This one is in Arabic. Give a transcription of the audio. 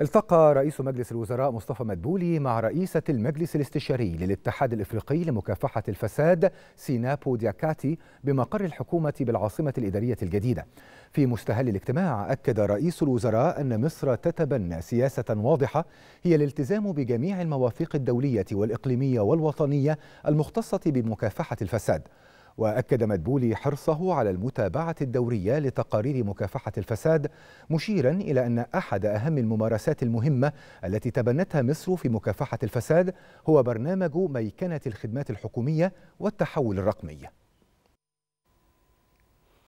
التقى رئيس مجلس الوزراء مصطفى مدبولي مع رئيسة المجلس الاستشاري للاتحاد الإفريقي لمكافحة الفساد سينابو دياكاتي بمقر الحكومة بالعاصمة الإدارية الجديدة في مستهل الاجتماع أكد رئيس الوزراء أن مصر تتبنى سياسة واضحة هي الالتزام بجميع المواثيق الدولية والإقليمية والوطنية المختصة بمكافحة الفساد وأكد مدبولي حرصه على المتابعة الدورية لتقارير مكافحة الفساد مشيرا إلى أن أحد أهم الممارسات المهمة التي تبنتها مصر في مكافحة الفساد هو برنامج ميكنة الخدمات الحكومية والتحول الرقمي